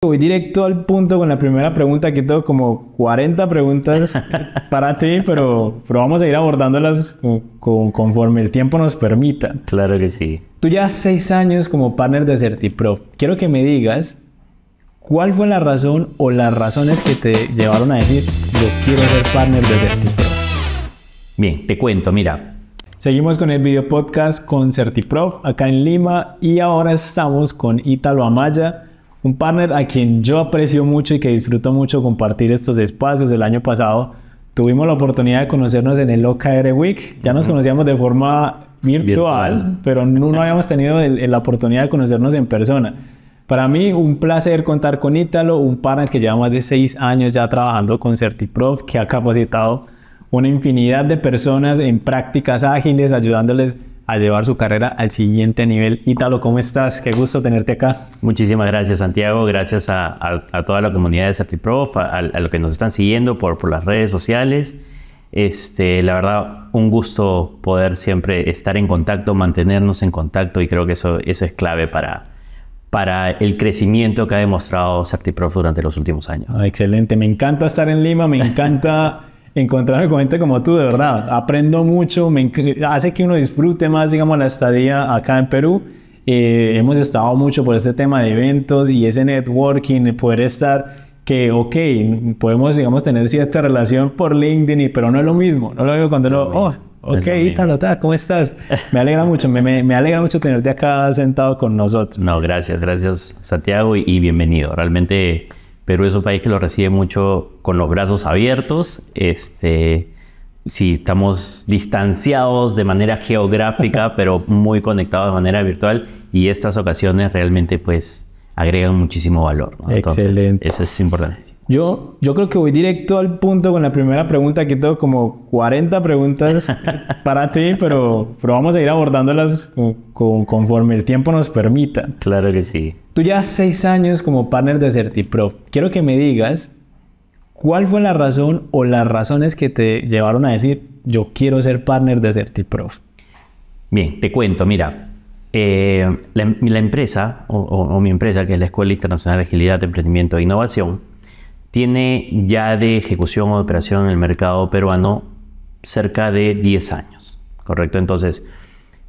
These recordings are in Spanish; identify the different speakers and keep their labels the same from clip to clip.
Speaker 1: Voy directo al punto con la primera pregunta. aquí tengo como 40 preguntas para ti, pero, pero vamos a ir abordándolas conforme el tiempo nos permita. Claro que sí. Tú ya seis años como partner de CertiPro. Quiero que me digas cuál fue la razón o las razones que te llevaron a decir yo quiero ser partner de CertiPro.
Speaker 2: Bien, te cuento, mira.
Speaker 1: Seguimos con el video podcast con CertiProf, acá en Lima y ahora estamos con Italo Amaya un partner a quien yo aprecio mucho y que disfruto mucho compartir estos espacios. El año pasado tuvimos la oportunidad de conocernos en el OKR Week. Ya nos conocíamos de forma virtual, pero no, habíamos tenido la oportunidad de conocernos en persona. Para mí, un placer contar con Ítalo, un partner que lleva más de seis años ya trabajando con CertiProf, que ha capacitado una infinidad de personas en prácticas ágiles, ayudándoles a llevar su carrera al
Speaker 2: siguiente nivel. Ítalo, ¿cómo estás? Qué gusto tenerte acá. Muchísimas gracias, Santiago. Gracias a, toda la comunidad de Certiprof, a, a, los que nos están siguiendo por, por las redes sociales. Este, la verdad, un gusto poder siempre estar en contacto, mantenernos en contacto y creo que eso, eso es clave para, para el crecimiento que ha demostrado Certiprof durante los últimos años.
Speaker 1: Ah, excelente, me encanta estar en Lima, me encanta encontrarme con gente como tú, de verdad. Aprendo mucho, me hace que uno disfrute más, digamos, la estadía acá en Perú. Eh, hemos estado mucho por este tema de eventos y ese networking, poder estar que, ok, podemos, digamos, tener cierta relación por LinkedIn, y, pero no es lo mismo. No lo veo cuando lo, oh, ok, ¿cómo estás? Me alegra mucho, me,
Speaker 2: alegra mucho tenerte acá sentado con nosotros. No, gracias, gracias, Santiago, y bienvenido. Realmente pero es un país que lo recibe mucho con los brazos abiertos. Este, si estamos distanciados de manera geográfica, pero muy conectados de manera virtual, y estas ocasiones realmente pues agregan muchísimo valor. Excelente. Eso es importante.
Speaker 1: Yo, yo creo que voy directo al punto con la primera pregunta, que tengo como 40 preguntas para ti, pero, pero vamos a ir abordándolas con, conforme el tiempo nos permita. Claro que sí. Tú ya seis años como partner de CertiPro. Quiero que me digas cuál fue la razón o las razones que te llevaron a decir yo quiero ser partner de CertiPro.
Speaker 2: Bien, te cuento, mira, eh, em, la, empresa, o, mi empresa, que es la Escuela Internacional de Agilidad, Emprendimiento e Innovación, tiene ya de ejecución o operación en el mercado peruano cerca de 10 años, ¿correcto? Entonces,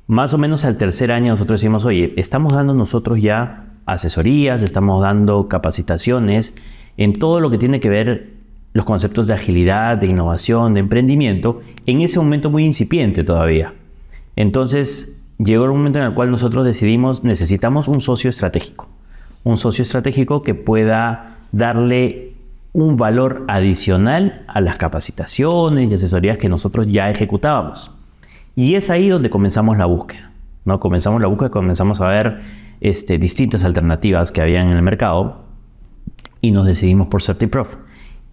Speaker 2: más o menos al tercer año nosotros decimos, oye, estamos dando nosotros ya asesorías, estamos dando capacitaciones en todo lo que tiene que ver los conceptos de agilidad, de innovación, de emprendimiento, en ese momento muy incipiente todavía. Entonces, llegó el momento en el cual nosotros decidimos, necesitamos un socio estratégico. Un socio estratégico que pueda darle un valor adicional a las capacitaciones y asesorías que nosotros ya ejecutábamos. Y es ahí donde comenzamos la búsqueda. ¿no? Comenzamos la búsqueda, comenzamos a ver este, distintas alternativas que había en el mercado y nos decidimos por CertiProf.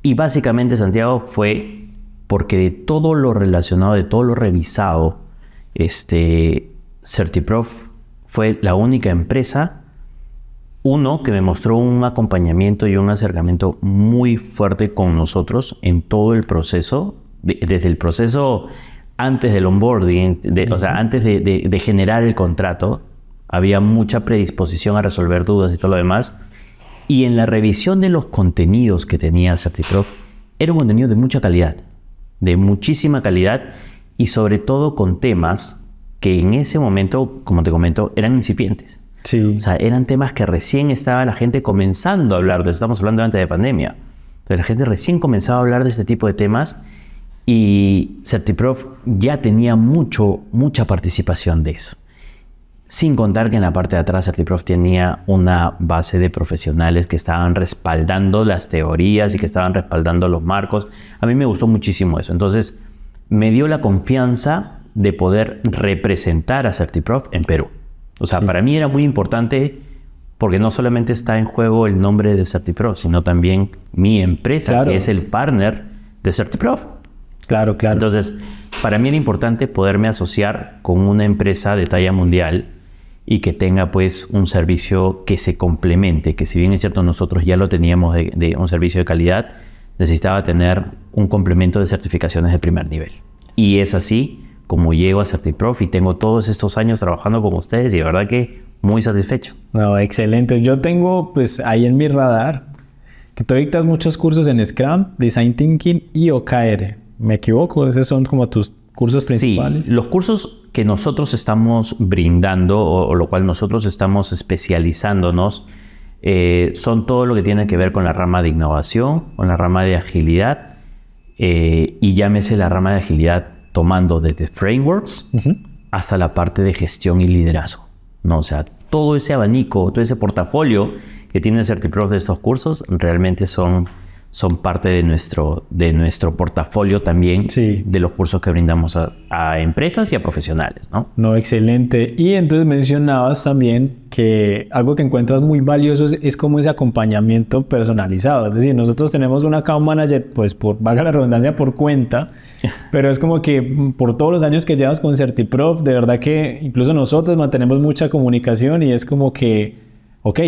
Speaker 2: Y básicamente, Santiago, fue porque de todo lo relacionado, de todo lo revisado, este, CertiProf fue la única empresa, uno, que me mostró un acompañamiento y un acercamiento muy fuerte con nosotros en todo el proceso, desde el proceso antes del onboarding, o sea, antes de, de, generar el contrato, había mucha predisposición a resolver dudas y todo lo demás. Y en la revisión de los contenidos que tenía CertiProf, era un contenido de mucha calidad, de muchísima calidad y sobre todo con temas que en ese momento, como te comento, eran incipientes. Sí. O sea, eran temas que recién estaba la gente comenzando a hablar de, estamos hablando antes de pandemia, pero la gente recién comenzaba a hablar de este tipo de temas y Certiprof ya tenía mucho, mucha participación de eso. Sin contar que en la parte de atrás Certiprof tenía una base de profesionales que estaban respaldando las teorías y que estaban respaldando los marcos. A mí me gustó muchísimo eso. Entonces, me dio la confianza de poder representar a Certiprof en Perú. O sea, para mí era muy importante porque no solamente está en juego el nombre de Certiprof, sino también mi empresa, que es el partner de Certiprof. Claro, claro. Entonces, para mí era importante poderme asociar con una empresa de talla mundial y que tenga pues un servicio que se complemente, que si bien es cierto nosotros ya lo teníamos de un servicio de calidad, necesitaba tener un complemento de certificaciones de primer nivel. Y es así como llego a Certiprof y tengo todos estos años trabajando con ustedes y de verdad que muy satisfecho.
Speaker 1: No, excelente. Yo tengo pues ahí en mi radar que tú dictas muchos cursos en Scrum, Design Thinking y OKR. ¿Me equivoco? ¿Esos son como tus cursos principales?
Speaker 2: Sí, los cursos que nosotros estamos brindando o, lo cual nosotros estamos especializándonos eh, son todo lo que tiene que ver con la rama de innovación, con la rama de agilidad eh, y llámese la rama de agilidad tomando desde frameworks hasta la parte de gestión y liderazgo. ¿no? O sea, todo ese abanico, todo ese portafolio que tiene Certiprof de estos cursos realmente son son parte de nuestro, de nuestro portafolio también sí. de los cursos que brindamos a, empresas y a profesionales, ¿no? No, excelente. Y entonces
Speaker 1: mencionabas también que algo que encuentras muy valioso es, como ese acompañamiento personalizado. Es decir, nosotros tenemos un account manager, pues por, valga la redundancia, por cuenta, pero es como que por todos los años que llevas con CertiProf, de verdad que incluso nosotros mantenemos mucha comunicación y es como que ok,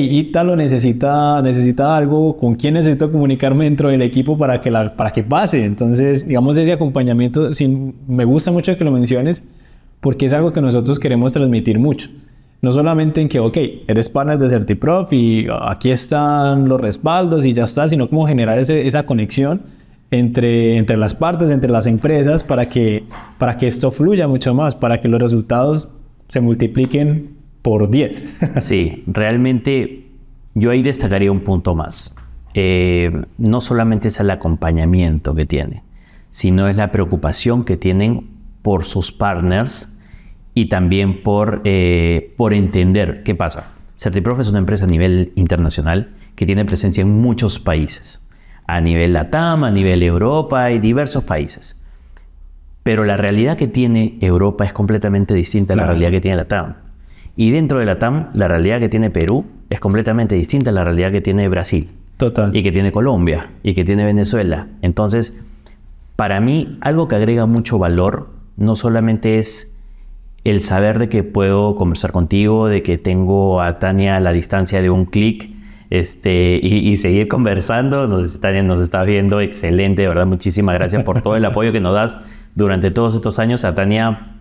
Speaker 1: lo necesita, necesita algo, ¿con quién necesito comunicarme dentro del equipo para que, para que pase? Entonces, digamos, ese acompañamiento, me gusta mucho que lo menciones, porque es algo que nosotros queremos transmitir mucho. No solamente en que, ok, eres partner de Certiprof y aquí están los respaldos y ya está, sino como generar ese, esa conexión entre, entre las partes, entre las empresas, para que, para que esto fluya mucho más, para que los resultados se multipliquen
Speaker 2: por 10. sí, realmente yo ahí destacaría un punto más. Eh, no solamente es el acompañamiento que tiene, sino es la preocupación que tienen por sus partners y también por, eh, por entender qué pasa. Certiprof es una empresa a nivel internacional que tiene presencia en muchos países, a nivel LATAM, a nivel Europa y diversos países. Pero la realidad que tiene Europa es completamente distinta a la realidad que tiene LATAM. Y dentro de la TAM, la realidad que tiene Perú es completamente distinta a la realidad que tiene Brasil. Total. Y que tiene Colombia, y que tiene Venezuela. Entonces, para mí, algo que agrega mucho valor no solamente es el saber de que puedo conversar contigo, de que tengo a Tania a la distancia de un clic, este, y, seguir conversando. Nos, Tania nos está viendo, excelente, de verdad, muchísimas gracias por todo el apoyo que nos das durante todos estos años. A Tania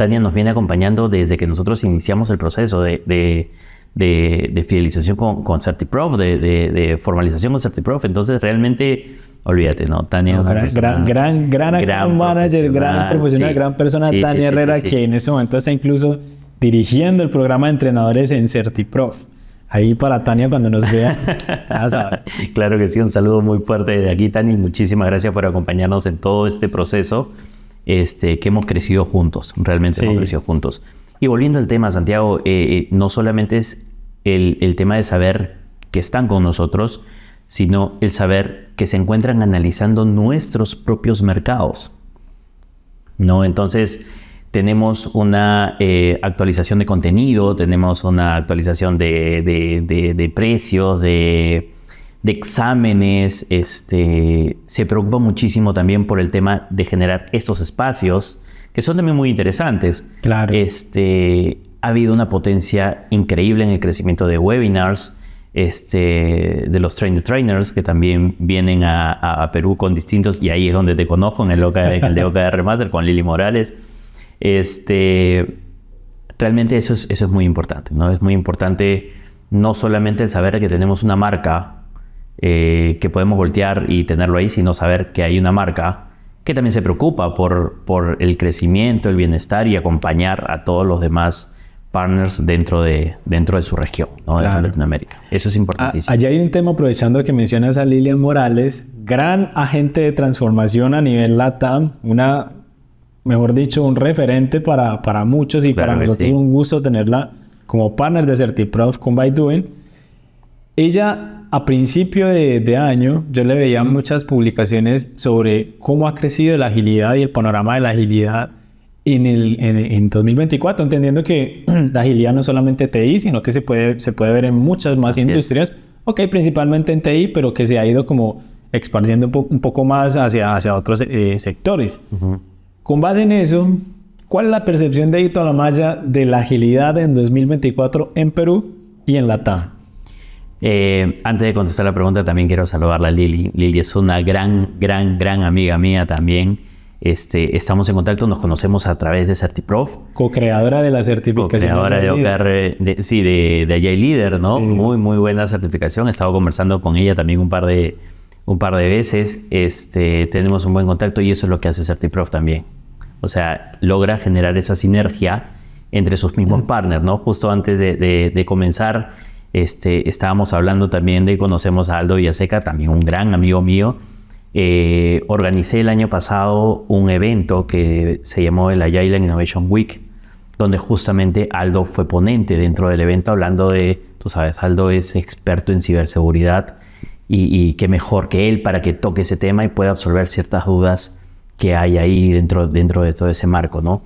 Speaker 2: Tania nos viene acompañando desde que nosotros iniciamos el proceso de, de, de, fidelización con, CertiProf, de, formalización con CertiProf. Entonces, realmente, olvídate, ¿no? Tania gran,
Speaker 1: gran, gran, gran, manager, gran profesional, gran persona, Tania Herrera, que en ese momento está incluso dirigiendo el programa de entrenadores en CertiProf. Ahí para Tania cuando nos vea.
Speaker 2: claro que sí, un saludo muy fuerte de aquí, Tania. Muchísimas gracias por acompañarnos en todo este proceso. Este, que hemos crecido juntos, realmente hemos crecido juntos. Y volviendo al tema, Santiago, eh, eh, no solamente es el, tema de saber que están con nosotros, sino el saber que se encuentran analizando nuestros propios mercados. ¿No? Entonces, tenemos una eh, actualización de contenido, tenemos una actualización de, de precios, de de exámenes, este, se preocupa muchísimo también por el tema de generar estos espacios, que son también muy interesantes. Claro. Este, ha habido una potencia increíble en el crecimiento de webinars, este, de los train the trainers que también vienen a, Perú con distintos, y ahí es donde te conozco, en el, en el de OKR Master con Lili Morales. Este, realmente eso es, eso es muy importante, ¿no? Es muy importante no solamente el saber que tenemos una marca eh, que podemos voltear y tenerlo ahí, sino saber que hay una marca que también se preocupa por, por el crecimiento, el bienestar y acompañar a todos los demás partners dentro de, dentro de su región, ¿no? dentro de Latinoamérica. Eso es importantísimo. Ah, allá hay un tema,
Speaker 1: aprovechando que mencionas a Lilian Morales, gran agente de transformación a nivel LATAM, una, mejor dicho, un referente para, para muchos y para nosotros un gusto tenerla como partner de Certiprof con by Ella a principio de, año yo le veía muchas publicaciones sobre cómo ha crecido la agilidad y el panorama de la agilidad en, el, en, 2024, entendiendo que la agilidad no es solamente TI, sino que se puede, se puede ver en muchas más industrias, ok, principalmente en TI, pero que se ha ido como expandiendo un, poco más hacia, hacia otros eh, sectores. Con base en eso, ¿cuál es la percepción de La Maya de la agilidad en 2024 en Perú y en Latam?
Speaker 2: Eh, antes de contestar la pregunta, también quiero saludarla a Lili. Lili es una gran, gran, gran amiga mía también. Este, estamos en contacto, nos conocemos a través de Certiprof.
Speaker 1: Co-creadora de la certificación. de
Speaker 2: OKR, sí, de, de Agile Leader, ¿no? Muy, muy buena certificación. He estado conversando con ella también un par de, un par de veces. Este, tenemos un buen contacto y eso es lo que hace Certiprof también. O sea, logra generar esa sinergia entre sus mismos partners, ¿no? Justo antes de comenzar este, estábamos hablando también de conocemos a Aldo Villaseca, también un gran amigo mío. Eh, organicé el año pasado un evento que se llamó el Ayala Innovation Week, donde justamente Aldo fue ponente dentro del evento hablando de, tú sabes, Aldo es experto en ciberseguridad y, y qué mejor que él para que toque ese tema y pueda absorber ciertas dudas que hay ahí dentro, dentro de todo ese marco, ¿no?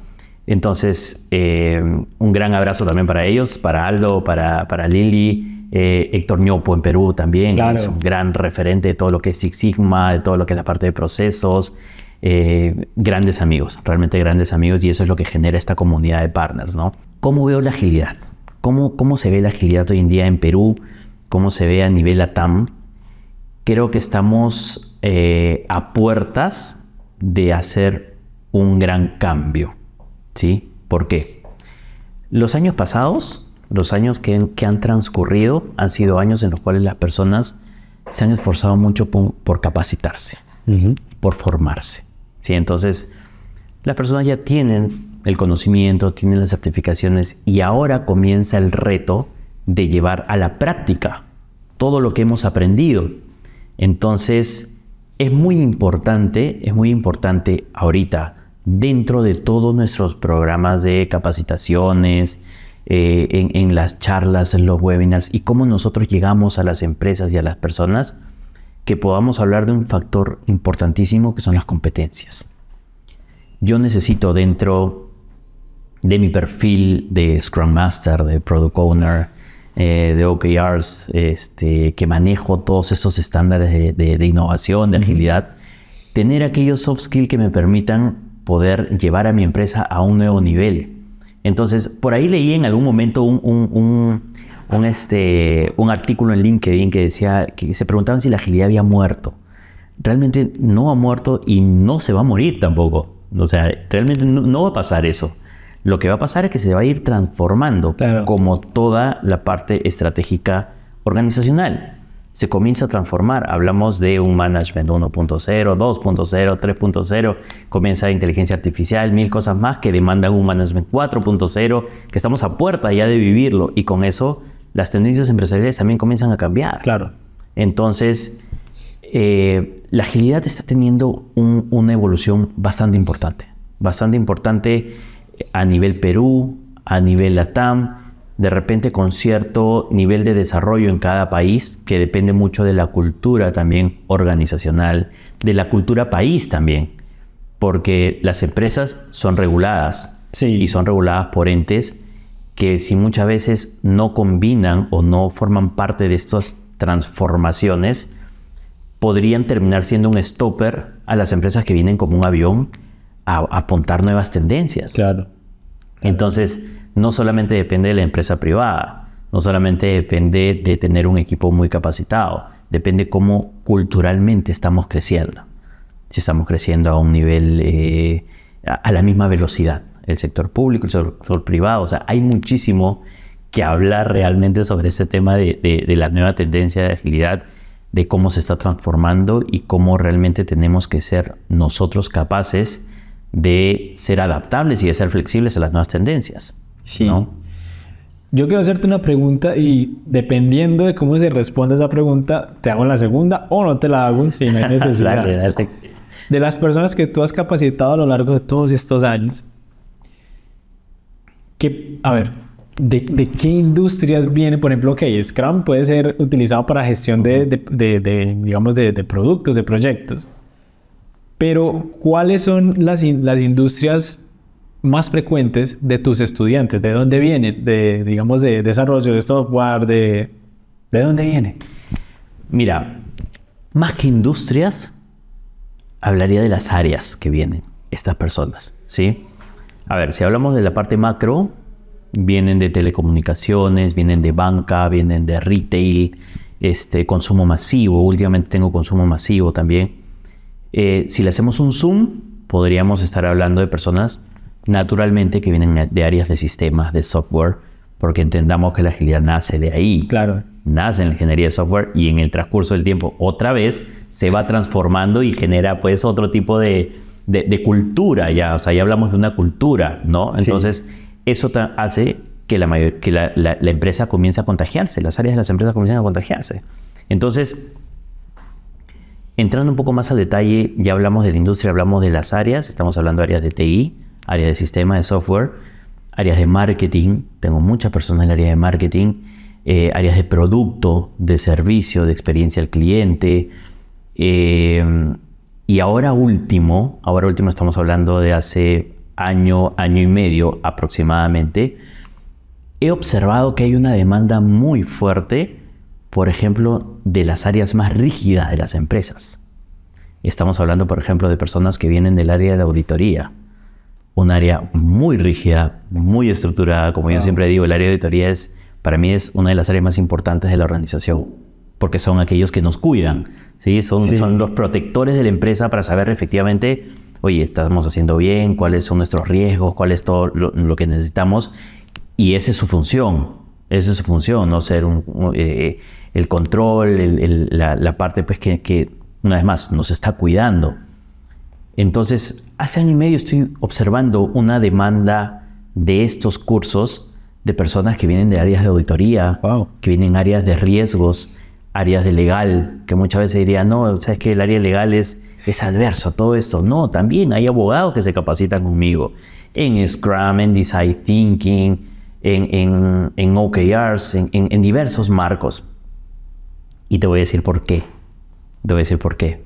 Speaker 2: Entonces, eh, un gran abrazo también para ellos, para Aldo, para, para Lili, eh, Héctor Ñopo en Perú también, es un gran referente de todo lo que es Six Sigma, de todo lo que es la parte de procesos. Eh, grandes amigos, realmente grandes amigos, y eso es lo que genera esta comunidad de partners, ¿no? ¿Cómo veo la agilidad? ¿Cómo, cómo se ve la agilidad hoy en día en Perú? ¿Cómo se ve a nivel ATAM? Creo que estamos a puertas de hacer un gran cambio ¿Sí? ¿Por qué? Los años pasados, los años que, han transcurrido, han sido años en los cuales las personas se han esforzado mucho por, capacitarse, por formarse. ¿Sí? Entonces, las personas ya tienen el conocimiento, tienen las certificaciones y ahora comienza el reto de llevar a la práctica todo lo que hemos aprendido. Entonces, es muy importante, es muy importante ahorita dentro de todos nuestros programas de capacitaciones, eh, en, las charlas, en los webinars y cómo nosotros llegamos a las empresas y a las personas, que podamos hablar de un factor importantísimo que son las competencias. Yo necesito dentro de mi perfil de Scrum Master, de Product Owner, eh, de OKRs, este, que manejo todos esos estándares de innovación, de agilidad, tener aquellos soft skills que me permitan poder llevar a mi empresa a un nuevo nivel. Entonces, por ahí leí en algún momento un, este, un artículo en LinkedIn que decía que se preguntaban si la agilidad había muerto. Realmente no ha muerto y no se va a morir tampoco. O sea, realmente no, va a pasar eso. Lo que va a pasar es que se va a ir transformando como toda la parte estratégica organizacional se comienza a transformar. Hablamos de un management 1.0, 2.0, 3.0, comienza la inteligencia artificial, mil cosas más que demandan un management 4.0, que estamos a puerta ya de vivirlo y con eso las tendencias empresariales también comienzan a cambiar. Claro. Entonces, eh, la agilidad está teniendo una evolución bastante importante, bastante importante a nivel Perú, a nivel LATAM de repente con cierto nivel de desarrollo en cada país, que depende mucho de la cultura también organizacional, de la cultura país también, porque las empresas son reguladas y son reguladas por entes que si muchas veces no combinan o no forman parte de estas transformaciones, podrían terminar siendo un stopper a las empresas que vienen como un avión a, apuntar nuevas tendencias. claro. Entonces, no solamente depende de la empresa privada, no solamente depende de tener un equipo muy capacitado, depende cómo culturalmente estamos creciendo. Si estamos creciendo a un nivel, eh, a la misma velocidad, el sector público, el sector privado, o sea, hay muchísimo que hablar realmente sobre este tema de la nueva tendencia de agilidad, de cómo se está transformando y cómo realmente tenemos que ser nosotros capaces de ser adaptables y de ser flexibles a las nuevas tendencias. Sí.
Speaker 1: Yo quiero hacerte una pregunta y dependiendo de cómo se responde esa pregunta, te hago la segunda o no te la hago si no hay necesidad. De las personas que tú has capacitado a lo largo de todos estos años, que, a ver, de, qué industrias viene, por ejemplo, que Scrum puede ser utilizado para gestión de, digamos, de, productos, de proyectos. Pero, ¿cuáles son las, las industrias más frecuentes de tus estudiantes? ¿De dónde viene? De, digamos, de desarrollo, de software, de... ¿De dónde viene? Mira,
Speaker 2: más que industrias, hablaría de las áreas que vienen estas personas, ¿sí? A ver, si hablamos de la parte macro, vienen de telecomunicaciones, vienen de banca, vienen de retail, este, consumo masivo, últimamente tengo consumo masivo también. Eh, si le hacemos un zoom, podríamos estar hablando de personas naturalmente que vienen de áreas de sistemas, de software, porque entendamos que la agilidad nace de ahí. Claro. Nace en la ingeniería de software y en el transcurso del tiempo otra vez se va transformando y genera pues otro tipo de, cultura ya. O sea, ya hablamos de una cultura, ¿no? Entonces, eso hace que, la, mayor, que la, empresa comience a contagiarse, las áreas de las empresas comienzan a contagiarse. Entonces, entrando un poco más al detalle, ya hablamos de la industria, hablamos de las áreas, estamos hablando de áreas de TI, área de sistema de software, áreas de marketing, tengo muchas personas en el área de marketing, eh, áreas de producto, de servicio, de experiencia al cliente. Eh, y ahora último, ahora último estamos hablando de hace año, año y medio aproximadamente, he observado que hay una demanda muy fuerte, por ejemplo, de las áreas más rígidas de las empresas. Estamos hablando, por ejemplo, de personas que vienen del área de auditoría, un área muy rígida, muy estructurada. Como yo siempre digo, el área de auditoría para mí es una de las áreas más importantes de la organización, porque son aquellos que nos cuidan, ¿sí? Son, son los protectores de la empresa para saber efectivamente, oye, estamos haciendo bien, cuáles son nuestros riesgos, cuál es todo lo, que necesitamos. Y esa es su función, esa es su función, ¿no? Ser eh, eh, el control, la, parte pues que, que, una vez más, nos está cuidando. Entonces, hace año y medio estoy observando una demanda de estos cursos de personas que vienen de áreas de auditoría, que vienen áreas de riesgos, áreas de legal, que muchas veces dirían, no, sabes que el área legal es, es adverso a todo esto. No, también hay abogados que se capacitan conmigo en Scrum, en Design Thinking, en, en, en OKRs, en, en diversos marcos. Y te voy a decir por qué. Te voy a decir por qué.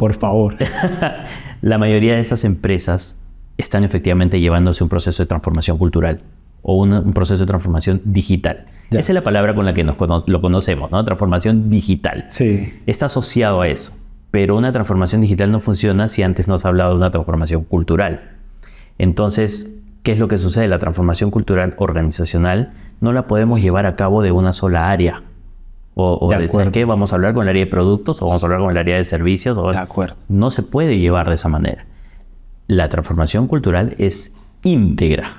Speaker 2: Por favor. la mayoría de estas empresas están efectivamente llevándose un proceso de transformación cultural o un, proceso de transformación digital. Esa es la palabra con la que nos lo conocemos, ¿no? Transformación digital. Sí. Está asociado a eso. Pero una transformación digital no funciona si antes no has hablado de una transformación cultural. Entonces, ¿qué es lo que sucede? La transformación cultural organizacional no la podemos llevar a cabo de una sola área. O, decir que vamos a hablar con el área de productos o vamos a hablar con el área de servicios. O... No se puede llevar de esa manera. La transformación cultural es íntegra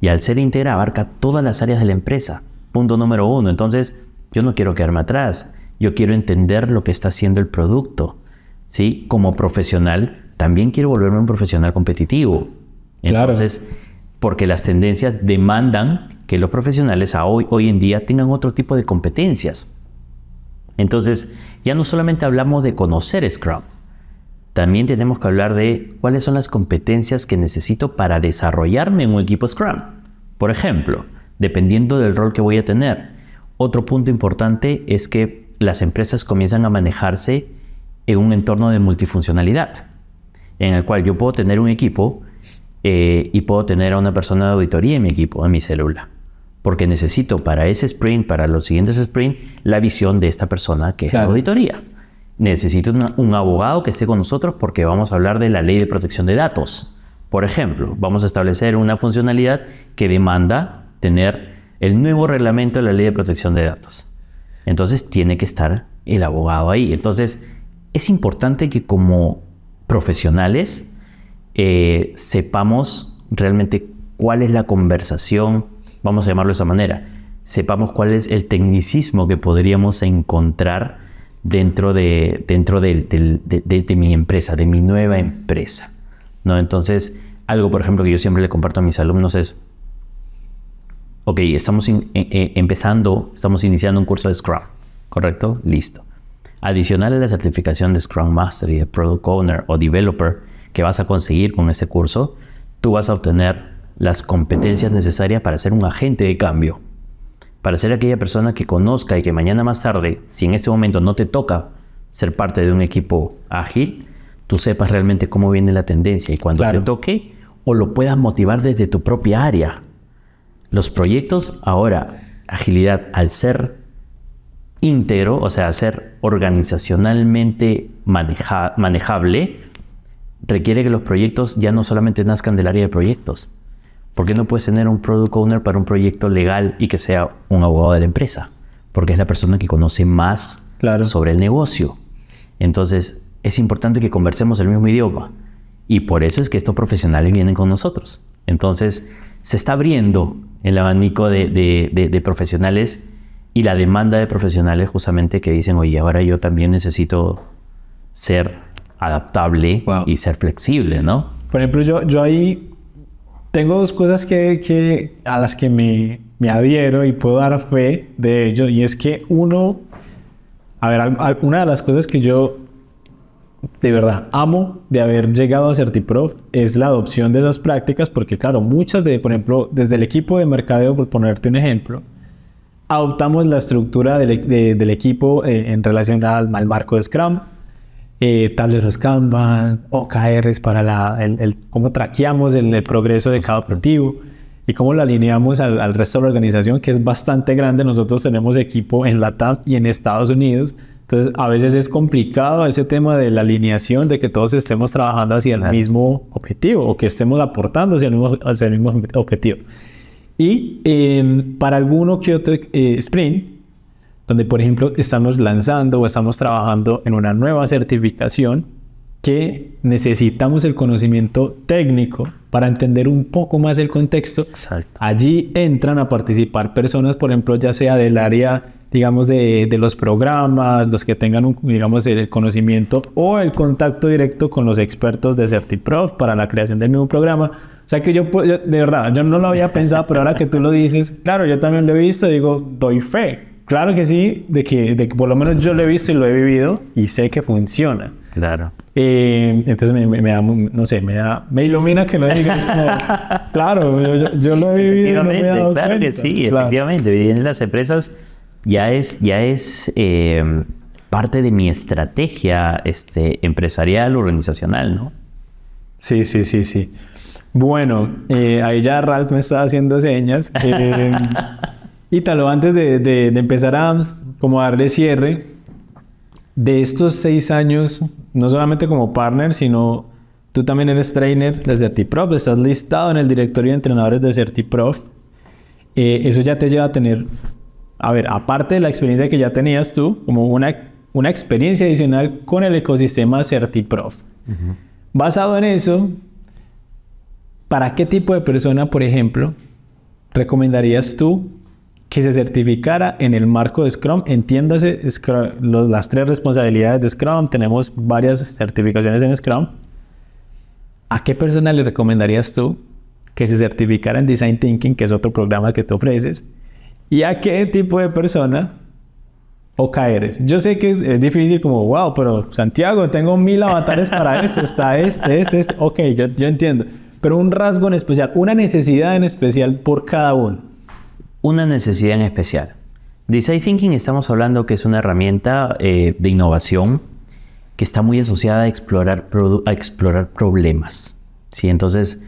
Speaker 2: y al ser íntegra abarca todas las áreas de la empresa. Punto número uno. Entonces, yo no quiero quedarme atrás. Yo quiero entender lo que está haciendo el producto. ¿sí? Como profesional, también quiero volverme un profesional competitivo. Entonces, porque las tendencias demandan que los profesionales hoy, hoy en día tengan otro tipo de competencias. Entonces, ya no solamente hablamos de conocer Scrum, también tenemos que hablar de cuáles son las competencias que necesito para desarrollarme en un equipo Scrum. Por ejemplo, dependiendo del rol que voy a tener. Otro punto importante es que las empresas comienzan a manejarse en un entorno de multifuncionalidad, en el cual yo puedo tener un equipo eh, y puedo tener a una persona de auditoría en mi equipo, en mi célula porque necesito para ese sprint, para los siguientes sprints, la visión de esta persona que es la auditoría. Necesito un abogado que esté con nosotros porque vamos a hablar de la ley de protección de datos. Por ejemplo, vamos a establecer una funcionalidad que demanda tener el nuevo reglamento de la ley de protección de datos. Entonces tiene que estar el abogado ahí. Entonces es importante que como profesionales eh, sepamos realmente cuál es la conversación vamos a llamarlo de esa manera, sepamos cuál es el tecnicismo que podríamos encontrar dentro de, dentro mi empresa, de mi nueva empresa. ¿no? Entonces, algo, por ejemplo, que yo siempre le comparto a mis alumnos es, ok, estamos eh, eh, empezando, estamos iniciando un curso de Scrum, ¿correcto? Listo. Adicional a la certificación de Scrum Master y de Product Owner o Developer que vas a conseguir con este curso, tú vas a obtener las competencias necesarias para ser un agente de cambio, para ser aquella persona que conozca y que mañana más tarde, si en este momento no te toca ser parte de un equipo ágil, tú sepas realmente cómo viene la tendencia y cuando te toque, o lo puedas motivar desde tu propia área. Los proyectos ahora, agilidad al ser íntegro, o sea, ser organizacionalmente manejable, requiere que los proyectos ya no solamente nazcan del área de proyectos, ¿Por qué no puedes tener un product owner para un proyecto legal y que sea un abogado de la empresa? Porque es la persona que conoce más sobre el negocio. Entonces, es importante que conversemos el mismo idioma. Y por eso es que estos profesionales vienen con nosotros. Entonces, se está abriendo el abanico de, profesionales y la demanda de profesionales justamente que dicen, oye, ahora yo también necesito ser adaptable y ser flexible, ¿no? Por
Speaker 1: ejemplo, yo, yo ahí tengo dos cosas que, a las que me, adhiero y puedo dar fe de ello. Y es que uno, a ver, una de las cosas que yo de verdad amo de haber llegado a ser Certiprof es la adopción de esas prácticas, porque claro, muchas de, por ejemplo, desde el equipo de mercadeo, por ponerte un ejemplo, adoptamos la estructura del, equipo eh, en relación al marco de Scrum eh, tableros Kanban, OKRs para la, el, cómo traqueamos el, progreso de cada objetivo y cómo lo alineamos al, resto de la organización, que es bastante grande. Nosotros tenemos equipo en la Latam y en Estados Unidos. Entonces, a veces es complicado ese tema de la alineación, de que todos estemos trabajando hacia el mismo objetivo o que estemos aportando hacia el mismo, mismo objetivo. Y em, para alguno que otro eh, sprint, donde por ejemplo estamos lanzando o estamos trabajando en una nueva certificación que necesitamos el conocimiento técnico para entender un poco más el contexto. Allí entran a participar personas, por ejemplo, ya sea del área, digamos, de, los programas, los que tengan, digamos, el conocimiento o el contacto directo con los expertos de CertiProf para la creación del mismo programa. O sea que yo, yo, de verdad, yo no lo había pensado, pero ahora que tú lo dices, claro, yo también lo he visto, digo, doy fe Claro que sí, de que, de por lo menos yo lo he visto y lo he vivido y sé que funciona. Claro. Eh, entonces me, da, no sé, me da, me ilumina que lo digas
Speaker 2: claro, yo, lo he vivido. No claro que sí, efectivamente. efectivamente. En las empresas ya es, ya es eh, parte de mi estrategia este, empresarial, organizacional, ¿no? Sí, sí, sí, sí. Bueno, eh, ahí ya Ralph me está haciendo señas.
Speaker 1: Ítalo, antes de, de, de, empezar a como darle cierre, de estos seis años, no solamente como partner, sino tú también eres trainer de CertiProf, estás listado en el directorio de entrenadores de CertiProf. Eh, eso ya te lleva a tener, a ver, aparte de la experiencia que ya tenías tú, como una, una experiencia adicional con el ecosistema CertiProf. Basado en eso, ¿para qué tipo de persona, por ejemplo, recomendarías tú que se certificara en el marco de Scrum. Entiéndase las tres responsabilidades de Scrum, tenemos varias certificaciones en Scrum. ¿A qué persona le recomendarías tú que se certificara en Design Thinking, que es otro programa que tú ofreces? ¿Y a qué tipo de persona o caeres? Yo sé que es, difícil como, wow, pero Santiago, tengo mil avatares para esto, está este, este, este. Ok, yo, yo entiendo.
Speaker 2: Pero un rasgo en especial, una necesidad en especial por cada uno una necesidad en especial. Design Thinking estamos hablando que es una herramienta eh, de innovación que está muy asociada a explorar, a explorar problemas. ¿sí? Entonces,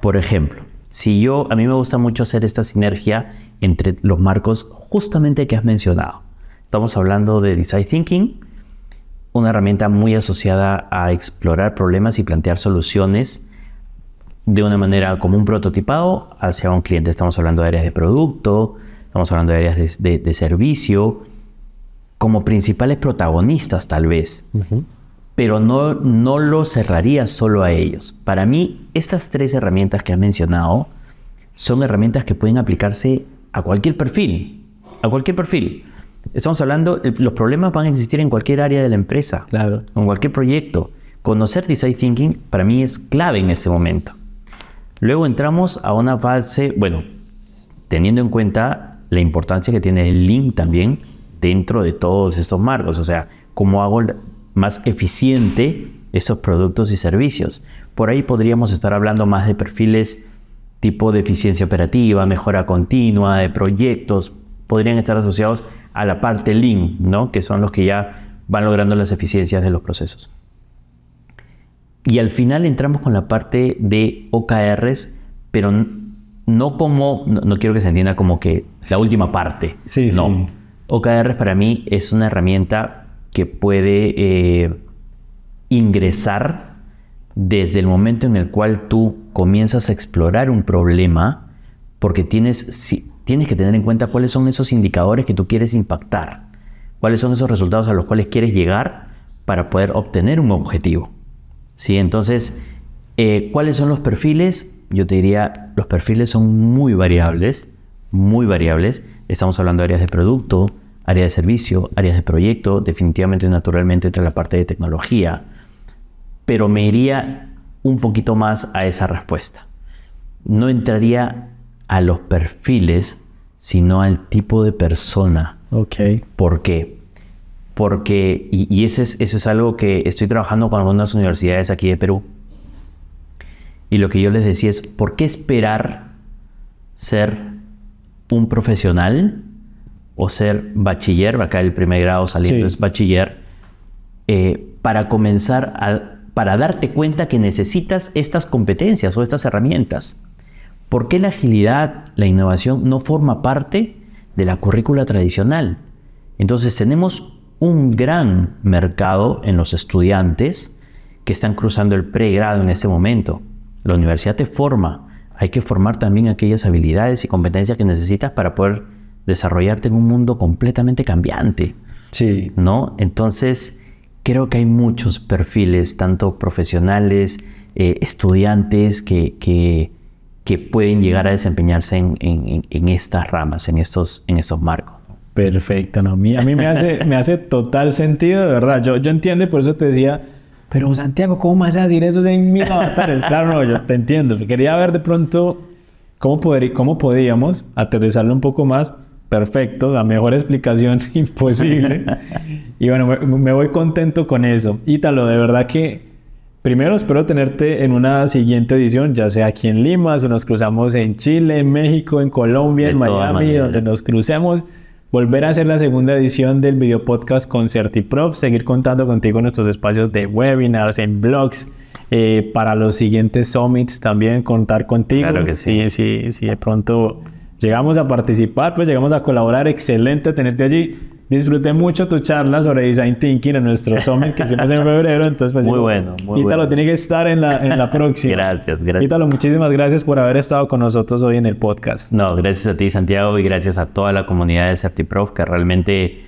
Speaker 2: por ejemplo, si yo, a mí me gusta mucho hacer esta sinergia entre los marcos justamente que has mencionado. Estamos hablando de Design Thinking, una herramienta muy asociada a explorar problemas y plantear soluciones de una manera como un prototipado hacia un cliente. Estamos hablando de áreas de producto, estamos hablando de áreas de, servicio, como principales protagonistas tal vez, pero no, no lo cerraría solo a ellos. Para mí, estas tres herramientas que has mencionado son herramientas que pueden aplicarse a cualquier perfil, a cualquier perfil. Estamos hablando, eh, los problemas van a existir en cualquier área de la empresa, en cualquier proyecto. Conocer Design Thinking para mí es clave en este momento. Luego entramos a una fase, bueno, teniendo en cuenta la importancia que tiene el link también dentro de todos estos marcos, o sea, cómo hago más eficiente esos productos y servicios. Por ahí podríamos estar hablando más de perfiles tipo de eficiencia operativa, mejora continua, de proyectos, podrían estar asociados a la parte Lean, ¿no? que son los que ya van logrando las eficiencias de los procesos. Y al final entramos con la parte de OKRs, pero no como, no, quiero que se entienda como que la última parte. Sí, Sí. OKRs para mí es una herramienta que puede eh, ingresar desde el momento en el cual tú comienzas a explorar un problema, porque tienes, tienes que tener en cuenta cuáles son esos indicadores que tú quieres impactar, cuáles son esos resultados a los cuales quieres llegar para poder obtener un objetivo. ¿sí? Entonces, eh, ¿cuáles son los perfiles? Yo te diría, los perfiles son muy variables, muy variables. Estamos hablando de áreas de producto, áreas de servicio, áreas de proyecto, definitivamente, naturalmente, entre la parte de tecnología. Pero me iría un poquito más a esa respuesta. No entraría a los perfiles, sino al tipo de persona. Ok. ¿Por qué? porque, y, ese es, eso es algo que estoy trabajando con algunas universidades aquí de Perú, y lo que yo les decía es, ¿por qué esperar ser un profesional o ser bachiller? Acá el primer grado saliendo es pues, bachiller, eh, para comenzar a, para darte cuenta que necesitas estas competencias o estas herramientas. ¿Por qué la agilidad, la innovación no forma parte de la currícula tradicional? Entonces tenemos un gran mercado en los estudiantes que están cruzando el pregrado en este momento. La universidad te forma. Hay que formar también aquellas habilidades y competencias que necesitas para poder desarrollarte en un mundo completamente cambiante. Sí. ¿No? Entonces, creo que hay muchos perfiles, tanto profesionales, eh, estudiantes, que, que, pueden llegar a desempeñarse en, en estas ramas, en estos, en estos marcos. Perfecto, no, a mí, me, hace,
Speaker 1: me hace total sentido, de verdad. Yo, yo entiendo por eso te decía, pero Santiago, ¿cómo vas a decir eso en mis avatares? Claro, no, yo te entiendo. Quería ver de pronto cómo, poder, cómo podíamos aterrizarlo un poco más. Perfecto, la mejor explicación imposible. Y bueno, me, me voy contento con eso. Ítalo, de verdad que primero espero tenerte en una siguiente edición, ya sea aquí en Lima, o nos cruzamos en Chile, en México, en Colombia, en Miami, donde nos crucemos volver a hacer la segunda edición del video podcast con Certiprof, seguir contando contigo en nuestros espacios de webinars, en blogs, eh, para los siguientes summits también contar contigo. Claro que sí. sí, sí. si de pronto llegamos a participar, pues llegamos a colaborar, excelente tenerte allí. Disfruté mucho tu charla sobre Design Thinking en nuestro summit que hicimos en febrero. Entonces, pues, muy bueno, muy Ítalo tiene que estar en la, próxima. gracias,
Speaker 2: gracias. Ítalo, muchísimas gracias por haber estado con nosotros hoy en el podcast. No, gracias a ti, Santiago, y gracias a toda la comunidad de CertiProf que realmente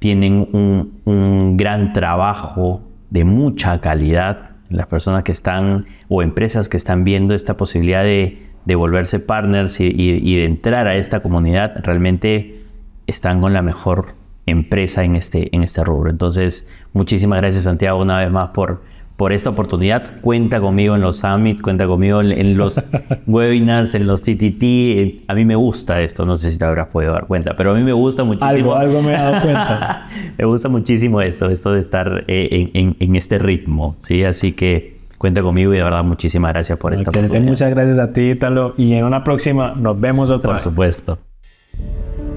Speaker 2: tienen un, gran trabajo de mucha calidad. Las personas que están o empresas que están viendo esta posibilidad de, de volverse partners y de entrar a esta comunidad realmente están con la mejor empresa en este, en este rubro. Entonces, muchísimas gracias Santiago una vez más por, por esta oportunidad. Cuenta conmigo en los Summit, cuenta conmigo en, los webinars, en los TTT. Eh, a mí me gusta esto, no sé si te habrás podido dar cuenta, pero a mí me gusta muchísimo. Algo, algo me he dado cuenta. me gusta muchísimo esto, esto de estar eh, en, en, este ritmo, ¿sí? Así que cuenta conmigo y de verdad muchísimas gracias por esta oportunidad.
Speaker 1: Muchas gracias a ti, Italo, y en una próxima nos vemos otra vez. Por
Speaker 2: supuesto.